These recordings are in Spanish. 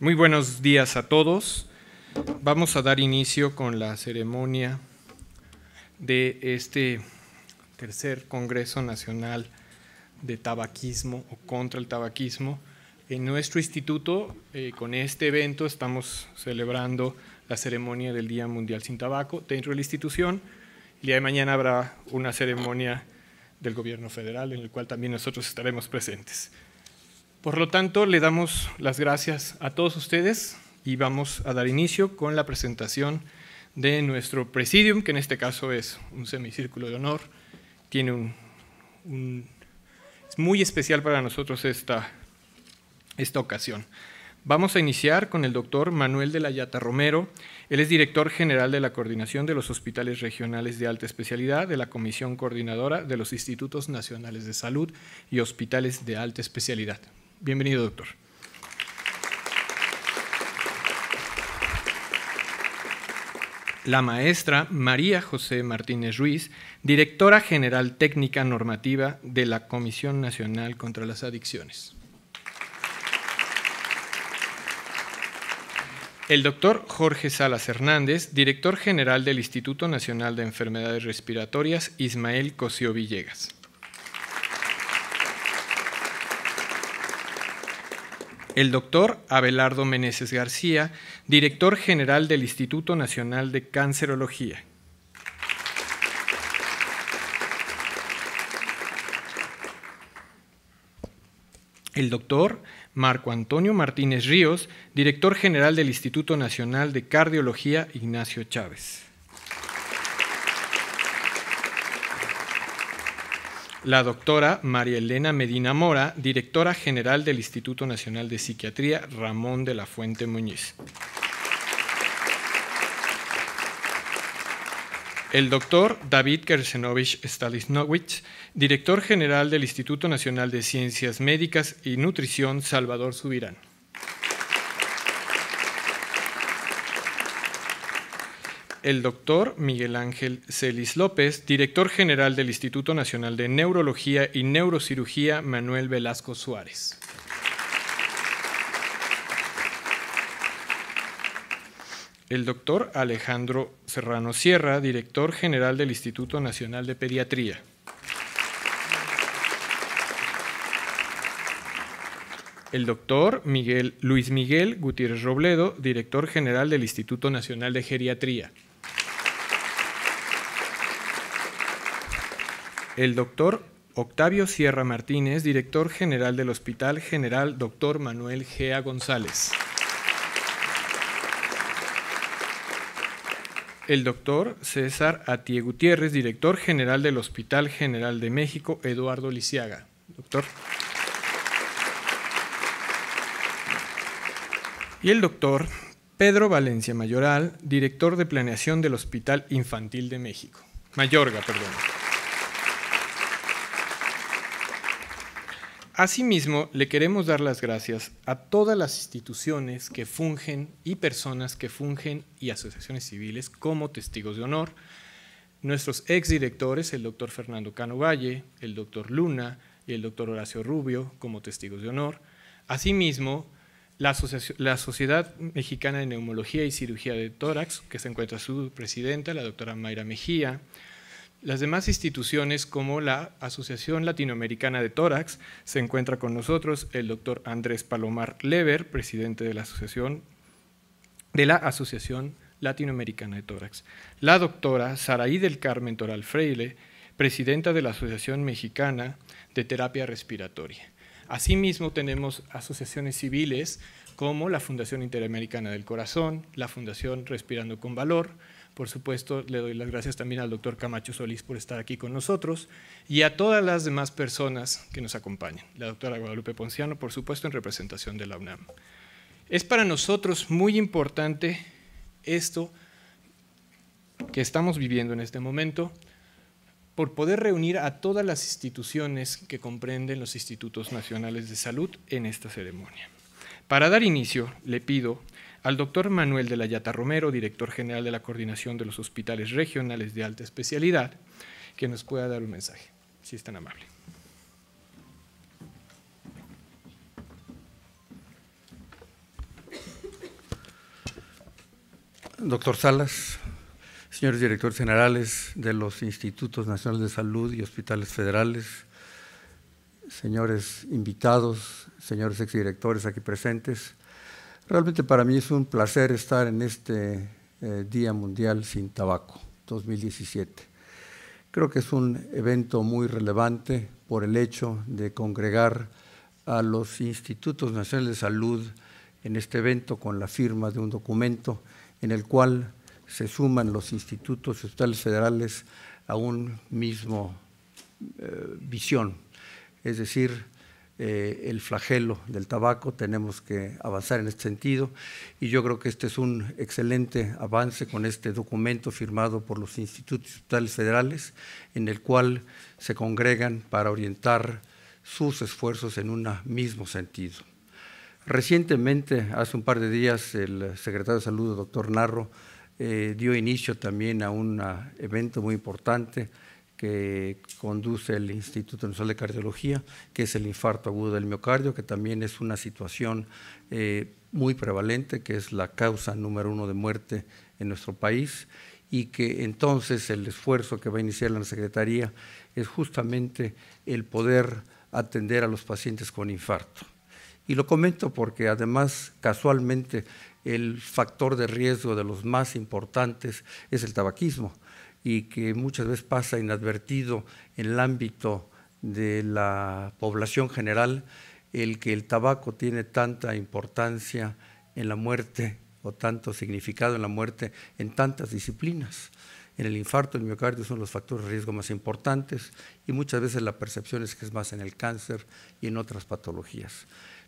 Muy buenos días a todos. Vamos a dar inicio con la ceremonia de este tercer Congreso Nacional de Tabaquismo o contra el tabaquismo. En nuestro instituto, eh, con este evento, estamos celebrando la ceremonia del Día Mundial sin Tabaco dentro de la institución. El día de mañana habrá una ceremonia del gobierno federal en el cual también nosotros estaremos presentes. Por lo tanto, le damos las gracias a todos ustedes y vamos a dar inicio con la presentación de nuestro presidium, que en este caso es un semicírculo de honor. Tiene un, es muy especial para nosotros esta, esta ocasión. Vamos a iniciar con el doctor Manuel de la Yata Romero. Él es director general de la Coordinación de los Hospitales Regionales de Alta Especialidad de la Comisión Coordinadora de los Institutos Nacionales de Salud y Hospitales de Alta Especialidad. Bienvenido, doctor. La maestra María José Martínez Ruiz, directora general técnica normativa de la Comisión Nacional contra las Adicciones. El doctor Jorge Salas Hernández, director general del Instituto Nacional de Enfermedades Respiratorias, Ismael Cosío Villegas. el doctor Abelardo Meneses García, director general del Instituto Nacional de Cancerología. El doctor Marco Antonio Martínez Ríos, director general del Instituto Nacional de Cardiología Ignacio Chávez. la doctora María Elena Medina Mora, directora general del Instituto Nacional de Psiquiatría Ramón de la Fuente Muñiz. El doctor David Kersenovich Stalisnowicz, director general del Instituto Nacional de Ciencias Médicas y Nutrición Salvador Subirán. el doctor Miguel Ángel Celis López, director general del Instituto Nacional de Neurología y Neurocirugía Manuel Velasco Suárez. El doctor Alejandro Serrano Sierra, director general del Instituto Nacional de Pediatría. el doctor Miguel, Luis Miguel Gutiérrez Robledo, director general del Instituto Nacional de Geriatría. el doctor Octavio Sierra Martínez, director general del Hospital General Dr. Manuel Gea González. El doctor César Atie Gutiérrez, director general del Hospital General de México, Eduardo Lisiaga. Doctor. Y el doctor Pedro Valencia Mayoral, director de planeación del Hospital Infantil de México. Mayorga, perdón. Asimismo, le queremos dar las gracias a todas las instituciones que fungen y personas que fungen y asociaciones civiles como testigos de honor, nuestros exdirectores, el doctor Fernando Cano Valle, el doctor Luna y el doctor Horacio Rubio como testigos de honor, asimismo la, la Sociedad Mexicana de Neumología y Cirugía de Tórax, que se encuentra su presidenta, la doctora Mayra Mejía, las demás instituciones como la Asociación Latinoamericana de Tórax, se encuentra con nosotros el doctor Andrés Palomar Lever, presidente de la Asociación, de la Asociación Latinoamericana de Tórax, la doctora Saraí del Carmen Toral Freile, presidenta de la Asociación Mexicana de Terapia Respiratoria. Asimismo, tenemos asociaciones civiles como la Fundación Interamericana del Corazón, la Fundación Respirando con Valor, por supuesto, le doy las gracias también al doctor Camacho Solís por estar aquí con nosotros y a todas las demás personas que nos acompañan. La doctora Guadalupe Ponciano, por supuesto, en representación de la UNAM. Es para nosotros muy importante esto que estamos viviendo en este momento por poder reunir a todas las instituciones que comprenden los institutos nacionales de salud en esta ceremonia. Para dar inicio, le pido al doctor Manuel de la Yata Romero, director general de la Coordinación de los Hospitales Regionales de Alta Especialidad, que nos pueda dar un mensaje, si es tan amable. Doctor Salas, señores directores generales de los Institutos Nacionales de Salud y Hospitales Federales, señores invitados, señores exdirectores aquí presentes, Realmente para mí es un placer estar en este eh, Día Mundial Sin Tabaco 2017. Creo que es un evento muy relevante por el hecho de congregar a los institutos nacionales de salud en este evento con la firma de un documento en el cual se suman los institutos y federales a un mismo eh, visión. Es decir, eh, el flagelo del tabaco, tenemos que avanzar en este sentido y yo creo que este es un excelente avance con este documento firmado por los institutos estatales federales en el cual se congregan para orientar sus esfuerzos en un mismo sentido. Recientemente, hace un par de días, el secretario de Salud, doctor Narro, eh, dio inicio también a un evento muy importante que conduce el Instituto Nacional de Cardiología, que es el infarto agudo del miocardio, que también es una situación eh, muy prevalente, que es la causa número uno de muerte en nuestro país, y que entonces el esfuerzo que va a iniciar la Secretaría es justamente el poder atender a los pacientes con infarto. Y lo comento porque además casualmente el factor de riesgo de los más importantes es el tabaquismo y que muchas veces pasa inadvertido en el ámbito de la población general, el que el tabaco tiene tanta importancia en la muerte o tanto significado en la muerte en tantas disciplinas. En el infarto, el miocardio son los factores de riesgo más importantes y muchas veces la percepción es que es más en el cáncer y en otras patologías.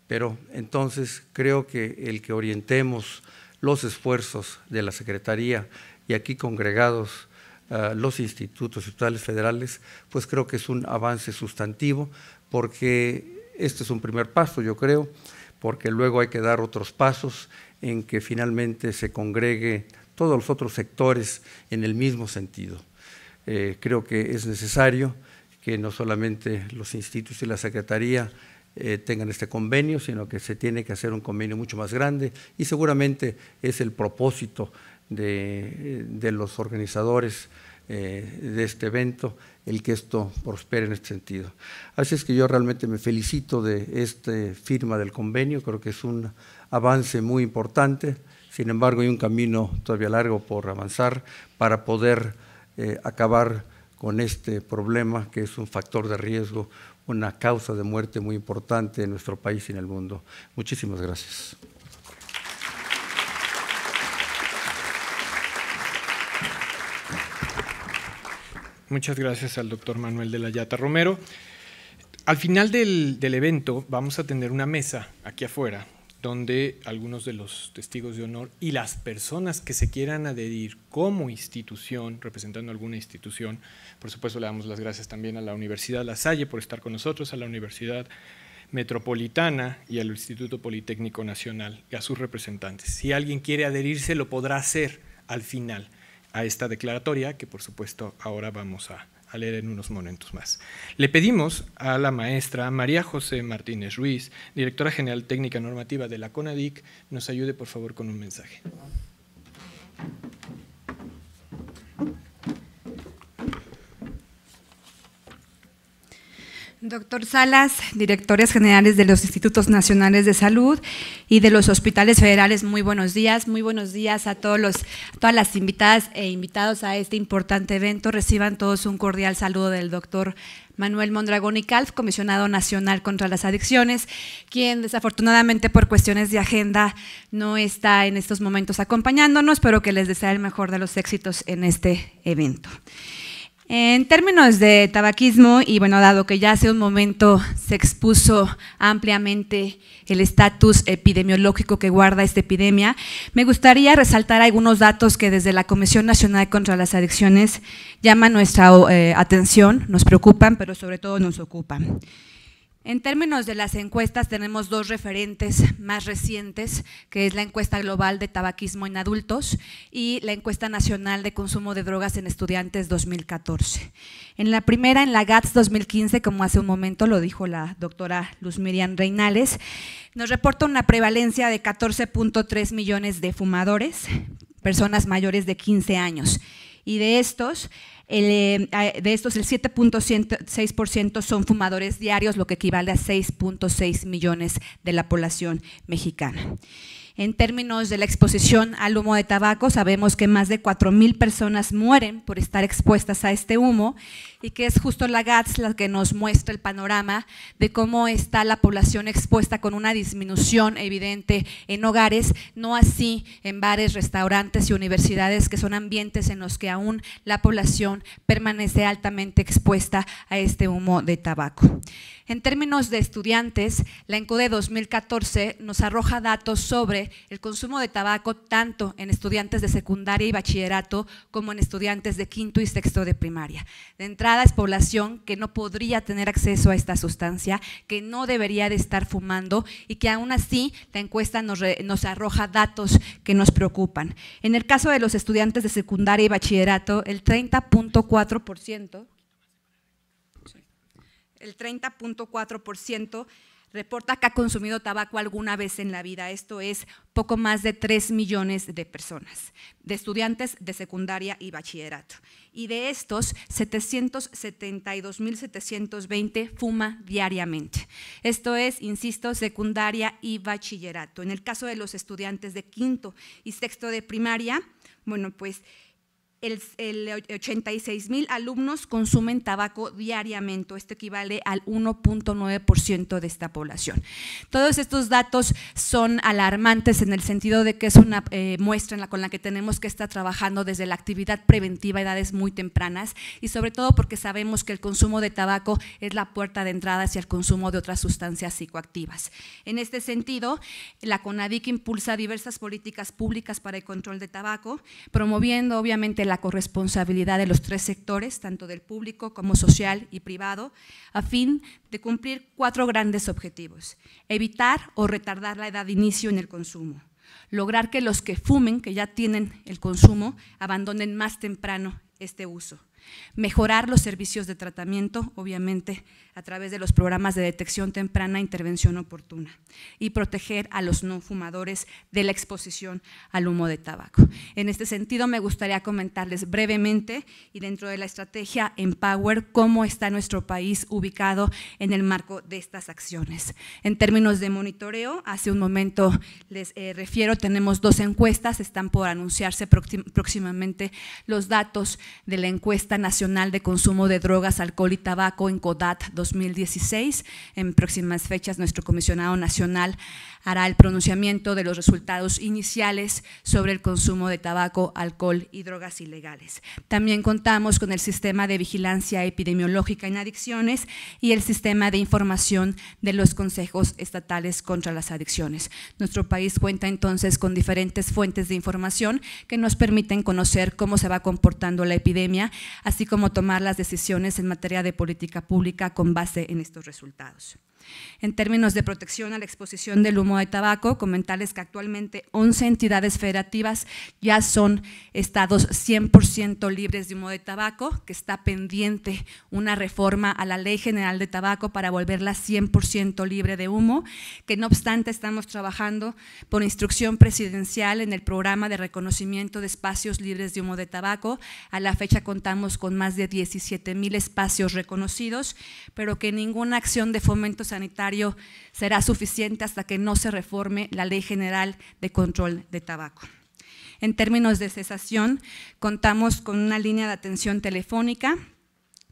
Pero entonces creo que el que orientemos los esfuerzos de la Secretaría y aquí congregados eh, los institutos estatales federales, pues creo que es un avance sustantivo porque este es un primer paso, yo creo, porque luego hay que dar otros pasos en que finalmente se congregue todos los otros sectores en el mismo sentido. Eh, creo que es necesario que no solamente los institutos y la Secretaría eh, tengan este convenio, sino que se tiene que hacer un convenio mucho más grande y seguramente es el propósito de, eh, los organizadores eh, de este evento el que esto prospere en este sentido. Así es que yo realmente me felicito de esta firma del convenio, creo que es un avance muy importante, sin embargo hay un camino todavía largo por avanzar para poder acabar con este problema que es un factor de riesgo una causa de muerte muy importante en nuestro país y en el mundo. Muchísimas gracias. Muchas gracias al doctor Manuel de la Yata Romero. Al final del, del evento vamos a tener una mesa aquí afuera donde algunos de los testigos de honor y las personas que se quieran adherir como institución, representando alguna institución, por supuesto le damos las gracias también a la Universidad La Salle por estar con nosotros, a la Universidad Metropolitana y al Instituto Politécnico Nacional y a sus representantes. Si alguien quiere adherirse, lo podrá hacer al final a esta declaratoria que por supuesto ahora vamos a, leer en unos momentos más. Le pedimos a la maestra María José Martínez Ruiz, directora general técnica normativa de la CONADIC, nos ayude por favor con un mensaje. Doctor Salas, directores generales de los Institutos Nacionales de Salud y de los hospitales federales, muy buenos días, muy buenos días a todos los, todas las invitadas e invitados a este importante evento. Reciban todos un cordial saludo del doctor Manuel Mondragón y Calf, comisionado nacional contra las adicciones, quien desafortunadamente por cuestiones de agenda no está en estos momentos acompañándonos, pero que les desea el mejor de los éxitos en este evento. En términos de tabaquismo, y bueno, dado que ya hace un momento se expuso ampliamente el estatus epidemiológico que guarda esta epidemia, me gustaría resaltar algunos datos que desde la Comisión Nacional contra las Adicciones llaman nuestra eh, atención, nos preocupan, pero sobre todo nos ocupan. En términos de las encuestas, tenemos dos referentes más recientes, que es la encuesta global de tabaquismo en adultos y la encuesta nacional de consumo de drogas en estudiantes 2014. En la primera, en la GATS 2015, como hace un momento lo dijo la doctora Luz Miriam Reinales, nos reporta una prevalencia de 14.3 millones de fumadores, personas mayores de 15 años y de estos, el, eh, de estos el 7.6% son fumadores diarios, lo que equivale a 6.6 millones de la población mexicana. En términos de la exposición al humo de tabaco, sabemos que más de 4.000 personas mueren por estar expuestas a este humo y que es justo la GATS la que nos muestra el panorama de cómo está la población expuesta con una disminución evidente en hogares, no así en bares, restaurantes y universidades, que son ambientes en los que aún la población permanece altamente expuesta a este humo de tabaco. En términos de estudiantes, la ENCODE 2014 nos arroja datos sobre el consumo de tabaco tanto en estudiantes de secundaria y bachillerato como en estudiantes de quinto y sexto de primaria. De entrada es población que no podría tener acceso a esta sustancia, que no debería de estar fumando y que aún así la encuesta nos, nos arroja datos que nos preocupan. En el caso de los estudiantes de secundaria y bachillerato, el 30.4% el 30.4% reporta que ha consumido tabaco alguna vez en la vida. Esto es poco más de 3 millones de personas, de estudiantes de secundaria y bachillerato. Y de estos, 772.720 fuma diariamente. Esto es, insisto, secundaria y bachillerato. En el caso de los estudiantes de quinto y sexto de primaria, bueno, pues el, 86 mil alumnos consumen tabaco diariamente. Esto equivale al 1.9% de esta población. Todos estos datos son alarmantes en el sentido de que es una eh, muestra en la, con la que tenemos que estar trabajando desde la actividad preventiva a edades muy tempranas y sobre todo porque sabemos que el consumo de tabaco es la puerta de entrada hacia el consumo de otras sustancias psicoactivas. En este sentido, la CONADIC impulsa diversas políticas públicas para el control de tabaco, promoviendo obviamente la corresponsabilidad de los tres sectores, tanto del público como social y privado, a fin de cumplir cuatro grandes objetivos. Evitar o retardar la edad de inicio en el consumo. Lograr que los que fumen, que ya tienen el consumo, abandonen más temprano este uso. Mejorar los servicios de tratamiento, obviamente a través de los programas de detección temprana, e intervención oportuna y proteger a los no fumadores de la exposición al humo de tabaco. En este sentido, me gustaría comentarles brevemente y dentro de la estrategia Empower cómo está nuestro país ubicado en el marco de estas acciones. En términos de monitoreo, hace un momento les eh, refiero, tenemos dos encuestas, están por anunciarse próximamente los datos de la encuesta nacional de consumo de drogas, alcohol y tabaco en CODAT 2016. En próximas fechas, nuestro comisionado nacional hará el pronunciamiento de los resultados iniciales sobre el consumo de tabaco, alcohol y drogas ilegales. También contamos con el sistema de vigilancia epidemiológica en adicciones y el sistema de información de los consejos estatales contra las adicciones. Nuestro país cuenta entonces con diferentes fuentes de información que nos permiten conocer cómo se va comportando la epidemia, así como tomar las decisiones en materia de política pública con base en estos resultados. En términos de protección a la exposición del humo de tabaco, comentarles que actualmente 11 entidades federativas ya son estados 100% libres de humo de tabaco, que está pendiente una reforma a la Ley General de Tabaco para volverla 100% libre de humo, que no obstante estamos trabajando por instrucción presidencial en el programa de reconocimiento de espacios libres de humo de tabaco. A la fecha contamos con más de 17 mil espacios reconocidos, pero que ninguna acción de fomento se sanitario será suficiente hasta que no se reforme la Ley General de Control de Tabaco. En términos de cesación, contamos con una línea de atención telefónica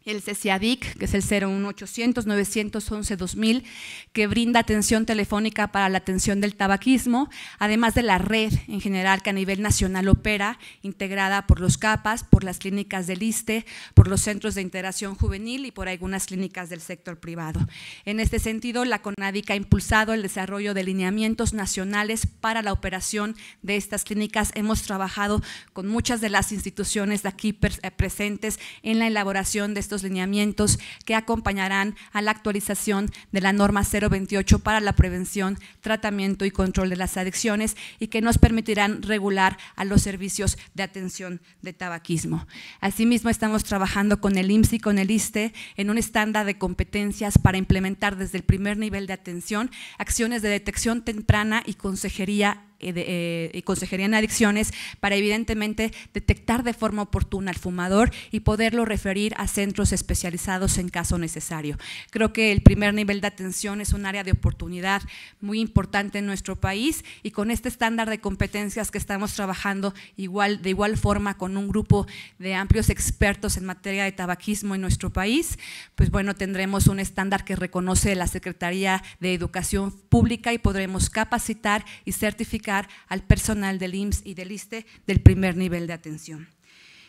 el CCADIC, que es el 01800 911 2000, que brinda atención telefónica para la atención del tabaquismo, además de la red en general que a nivel nacional opera, integrada por los CAPAS, por las clínicas del ISTE, por los centros de integración juvenil y por algunas clínicas del sector privado. En este sentido, la CONADIC ha impulsado el desarrollo de lineamientos nacionales para la operación de estas clínicas. Hemos trabajado con muchas de las instituciones de aquí eh, presentes en la elaboración de estos los lineamientos que acompañarán a la actualización de la norma 028 para la prevención, tratamiento y control de las adicciones y que nos permitirán regular a los servicios de atención de tabaquismo. Asimismo, estamos trabajando con el IMSS y con el ISTE en un estándar de competencias para implementar desde el primer nivel de atención acciones de detección temprana y consejería y eh, eh, Consejería en Adicciones para evidentemente detectar de forma oportuna al fumador y poderlo referir a centros especializados en caso necesario. Creo que el primer nivel de atención es un área de oportunidad muy importante en nuestro país y con este estándar de competencias que estamos trabajando igual, de igual forma con un grupo de amplios expertos en materia de tabaquismo en nuestro país, pues bueno, tendremos un estándar que reconoce la Secretaría de Educación Pública y podremos capacitar y certificar al personal del IMSS y del ISTE del primer nivel de atención.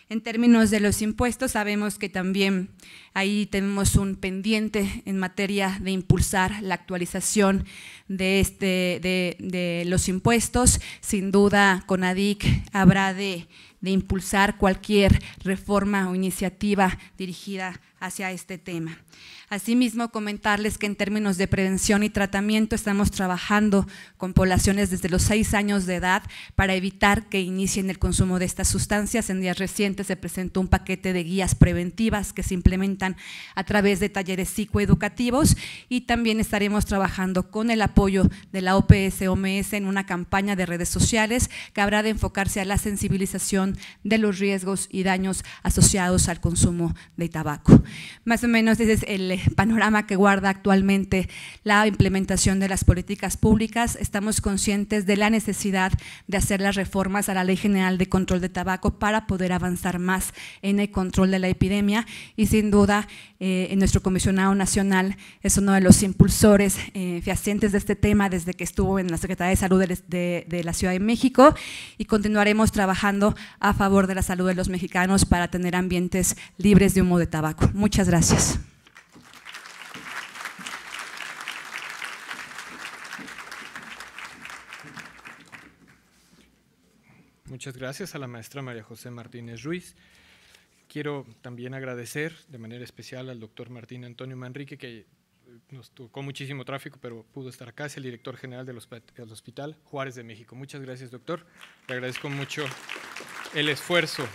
En términos de los impuestos, sabemos que también ahí tenemos un pendiente en materia de impulsar la actualización de, este, de, de los impuestos. Sin duda, con ADIC habrá de de impulsar cualquier reforma o iniciativa dirigida hacia este tema. Asimismo, comentarles que en términos de prevención y tratamiento estamos trabajando con poblaciones desde los seis años de edad para evitar que inicien el consumo de estas sustancias. En días recientes se presentó un paquete de guías preventivas que se implementan a través de talleres psicoeducativos y también estaremos trabajando con el apoyo de la OPS-OMS en una campaña de redes sociales que habrá de enfocarse a la sensibilización de los riesgos y daños asociados al consumo de tabaco. Más o menos ese es el eh, panorama que guarda actualmente la implementación de las políticas públicas. Estamos conscientes de la necesidad de hacer las reformas a la Ley General de Control de Tabaco para poder avanzar más en el control de la epidemia y sin duda eh, nuestro comisionado nacional es uno de los impulsores eh, fehacientes de este tema desde que estuvo en la Secretaría de Salud de la Ciudad de México y continuaremos trabajando a favor de la salud de los mexicanos para tener ambientes libres de humo de tabaco. Muchas gracias. Muchas gracias a la maestra María José Martínez Ruiz. Quiero también agradecer de manera especial al doctor Martín Antonio Manrique, que nos tocó muchísimo tráfico, pero pudo estar acá, es el director general del Hospital Juárez de México. Muchas gracias, doctor. Le agradezco mucho el esfuerzo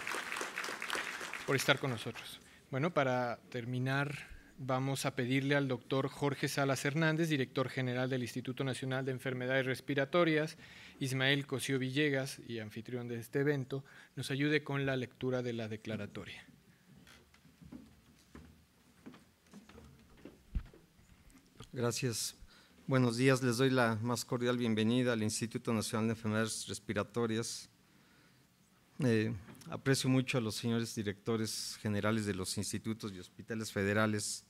por estar con nosotros. Bueno, para terminar, vamos a pedirle al doctor Jorge Salas Hernández, director general del Instituto Nacional de Enfermedades Respiratorias, Ismael Cosío Villegas y anfitrión de este evento, nos ayude con la lectura de la declaratoria. Gracias. Buenos días, les doy la más cordial bienvenida al Instituto Nacional de Enfermedades Respiratorias eh, aprecio mucho a los señores directores generales de los institutos y hospitales federales,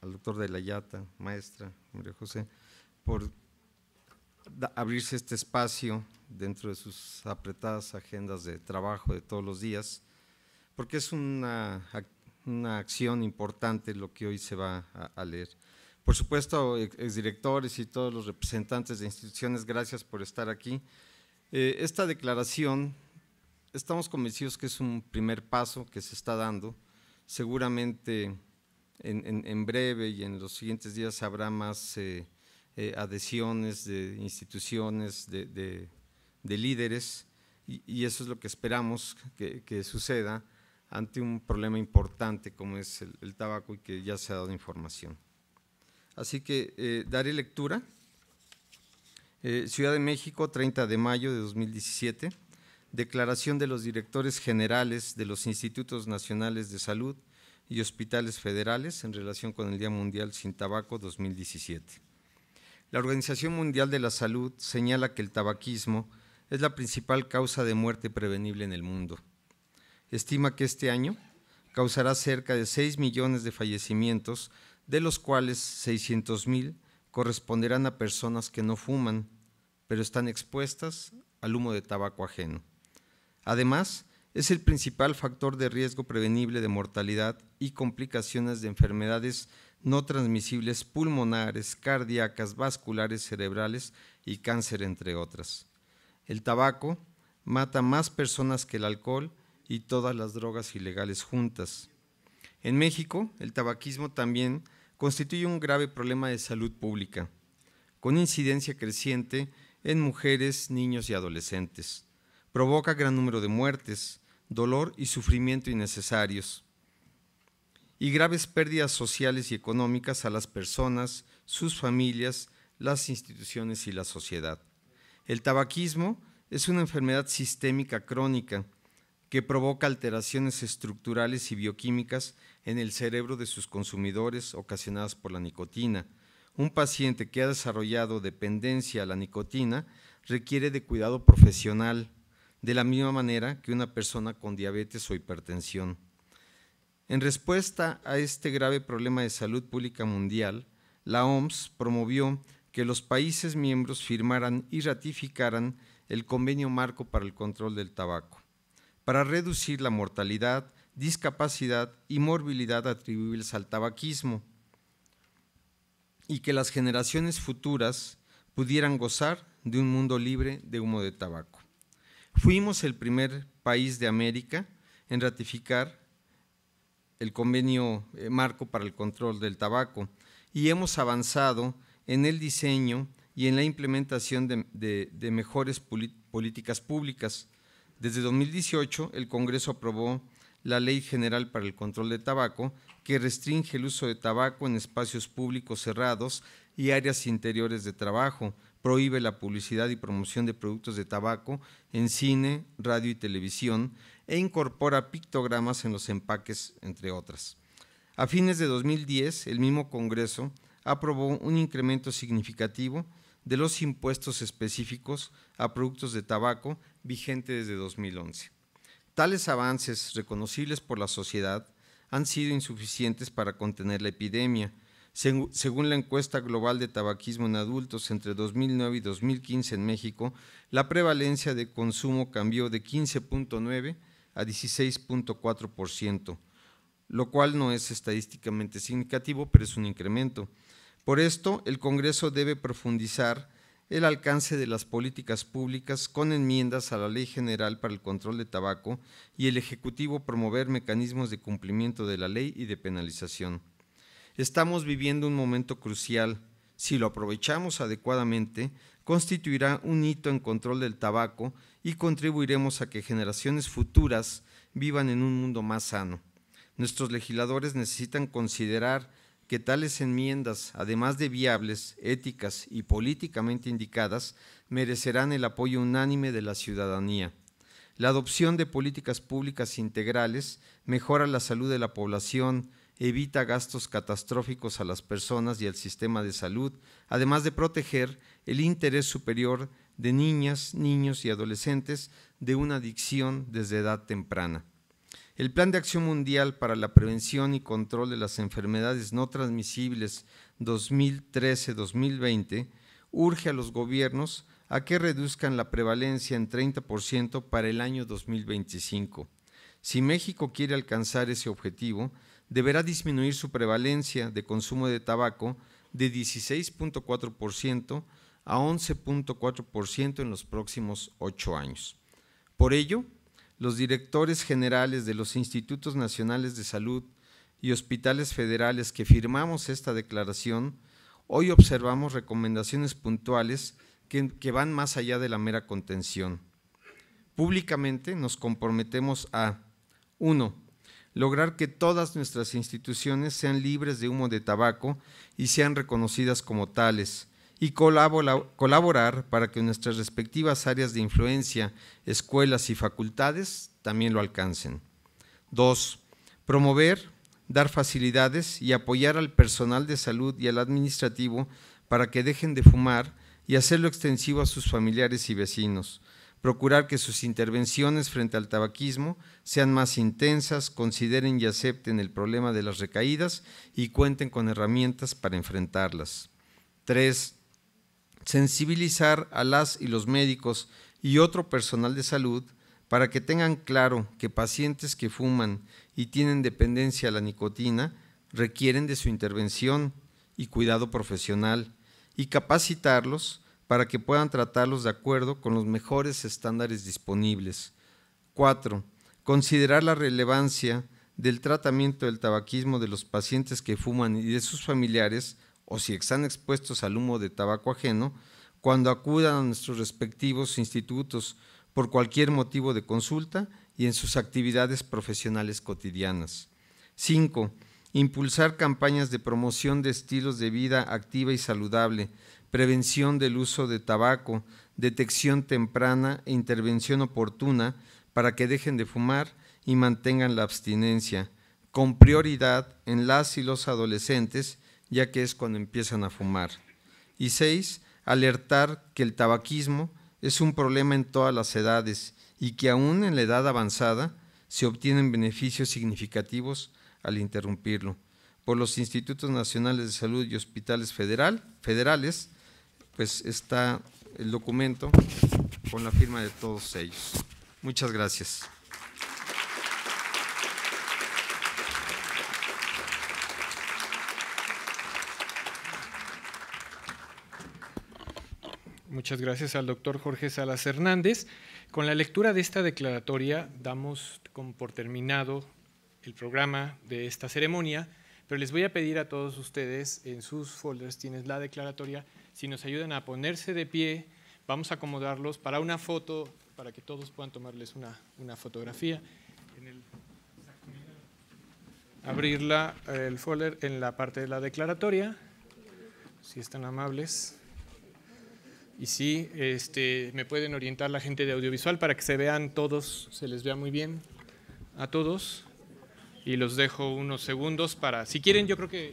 al doctor de la Yata, maestra María José, por abrirse este espacio dentro de sus apretadas agendas de trabajo de todos los días, porque es una, acción importante lo que hoy se va a, leer. Por supuesto, exdirectores y todos los representantes de instituciones, gracias por estar aquí. Eh, esta declaración estamos convencidos que es un primer paso que se está dando. Seguramente en, breve y en los siguientes días habrá más eh, eh, adhesiones de instituciones, de, líderes, y, eso es lo que esperamos que, suceda ante un problema importante como es el, tabaco y que ya se ha dado información. Así que eh, daré lectura. Ciudad de México, 30 de mayo de 2017 declaración de los directores generales de los Institutos Nacionales de Salud y Hospitales Federales en relación con el Día Mundial sin Tabaco 2017. La Organización Mundial de la Salud señala que el tabaquismo es la principal causa de muerte prevenible en el mundo. Estima que este año causará cerca de 6 millones de fallecimientos, de los cuales 600 mil corresponderán a personas que no fuman, pero están expuestas al humo de tabaco ajeno. Además, es el principal factor de riesgo prevenible de mortalidad y complicaciones de enfermedades no transmisibles pulmonares, cardíacas, vasculares, cerebrales y cáncer, entre otras. El tabaco mata más personas que el alcohol y todas las drogas ilegales juntas. En México, el tabaquismo también constituye un grave problema de salud pública, con incidencia creciente en mujeres, niños y adolescentes provoca gran número de muertes, dolor y sufrimiento innecesarios, y graves pérdidas sociales y económicas a las personas, sus familias, las instituciones y la sociedad. El tabaquismo es una enfermedad sistémica crónica que provoca alteraciones estructurales y bioquímicas en el cerebro de sus consumidores ocasionadas por la nicotina. Un paciente que ha desarrollado dependencia a la nicotina requiere de cuidado profesional de la misma manera que una persona con diabetes o hipertensión. En respuesta a este grave problema de salud pública mundial, la OMS promovió que los países miembros firmaran y ratificaran el convenio marco para el control del tabaco, para reducir la mortalidad, discapacidad y morbilidad atribuibles al tabaquismo, y que las generaciones futuras pudieran gozar de un mundo libre de humo de tabaco. Fuimos el primer país de América en ratificar el convenio eh, marco para el control del tabaco y hemos avanzado en el diseño y en la implementación de, mejores políticas públicas. Desde 2018, el Congreso aprobó la Ley General para el Control de Tabaco, que restringe el uso de tabaco en espacios públicos cerrados y áreas interiores de trabajo, prohíbe la publicidad y promoción de productos de tabaco en cine, radio y televisión e incorpora pictogramas en los empaques, entre otras. A fines de 2010, el mismo Congreso aprobó un incremento significativo de los impuestos específicos a productos de tabaco vigente desde 2011. Tales avances, reconocibles por la sociedad, han sido insuficientes para contener la epidemia, según la encuesta global de tabaquismo en adultos entre 2009 y 2015 en México, la prevalencia de consumo cambió de 15.9 a 16.4%, lo cual no es estadísticamente significativo, pero es un incremento. Por esto, el Congreso debe profundizar el alcance de las políticas públicas con enmiendas a la Ley General para el Control de Tabaco y el Ejecutivo promover mecanismos de cumplimiento de la ley y de penalización. Estamos viviendo un momento crucial. Si lo aprovechamos adecuadamente, constituirá un hito en control del tabaco y contribuiremos a que generaciones futuras vivan en un mundo más sano. Nuestros legisladores necesitan considerar que tales enmiendas, además de viables, éticas y políticamente indicadas, merecerán el apoyo unánime de la ciudadanía. La adopción de políticas públicas integrales mejora la salud de la población, evita gastos catastróficos a las personas y al sistema de salud, además de proteger el interés superior de niñas, niños y adolescentes de una adicción desde edad temprana. El Plan de Acción Mundial para la Prevención y Control de las Enfermedades No Transmisibles 2013-2020 urge a los gobiernos a que reduzcan la prevalencia en 30% para el año 2025. Si México quiere alcanzar ese objetivo, deberá disminuir su prevalencia de consumo de tabaco de 16.4% a 11.4% en los próximos ocho años. Por ello, los directores generales de los Institutos Nacionales de Salud y hospitales federales que firmamos esta declaración, hoy observamos recomendaciones puntuales que, van más allá de la mera contención. Públicamente nos comprometemos a uno, lograr que todas nuestras instituciones sean libres de humo de tabaco y sean reconocidas como tales, y colaborar para que nuestras respectivas áreas de influencia, escuelas y facultades también lo alcancen. 2. Promover, dar facilidades y apoyar al personal de salud y al administrativo para que dejen de fumar y hacerlo extensivo a sus familiares y vecinos procurar que sus intervenciones frente al tabaquismo sean más intensas, consideren y acepten el problema de las recaídas y cuenten con herramientas para enfrentarlas. 3. Sensibilizar a las y los médicos y otro personal de salud para que tengan claro que pacientes que fuman y tienen dependencia a la nicotina requieren de su intervención y cuidado profesional y capacitarlos para que puedan tratarlos de acuerdo con los mejores estándares disponibles. 4. Considerar la relevancia del tratamiento del tabaquismo de los pacientes que fuman y de sus familiares, o si están expuestos al humo de tabaco ajeno, cuando acudan a nuestros respectivos institutos por cualquier motivo de consulta y en sus actividades profesionales cotidianas. 5. Impulsar campañas de promoción de estilos de vida activa y saludable, prevención del uso de tabaco, detección temprana e intervención oportuna para que dejen de fumar y mantengan la abstinencia, con prioridad en las y los adolescentes, ya que es cuando empiezan a fumar. Y seis, alertar que el tabaquismo es un problema en todas las edades y que aún en la edad avanzada se obtienen beneficios significativos al interrumpirlo. Por los Institutos Nacionales de Salud y Hospitales federal, Federales, pues está el documento con la firma de todos ellos. Muchas gracias. Muchas gracias al doctor Jorge Salas Hernández. Con la lectura de esta declaratoria damos por terminado el programa de esta ceremonia, pero les voy a pedir a todos ustedes, en sus folders tienes la declaratoria, si nos ayudan a ponerse de pie, vamos a acomodarlos para una foto, para que todos puedan tomarles una, una fotografía. el, abrirla, eh, el folder en la parte de la declaratoria, si están amables. Y si este, me pueden orientar la gente de audiovisual para que se vean todos, se les vea muy bien a todos. Y los dejo unos segundos para, si quieren, yo creo que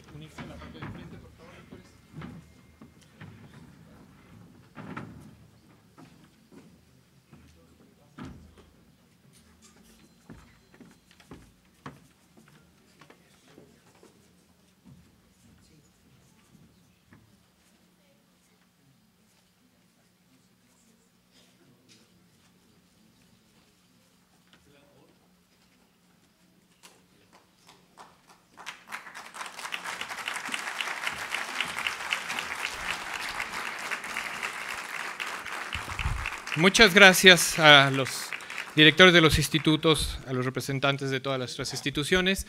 muchas gracias a los directores de los institutos, a los representantes de todas las instituciones.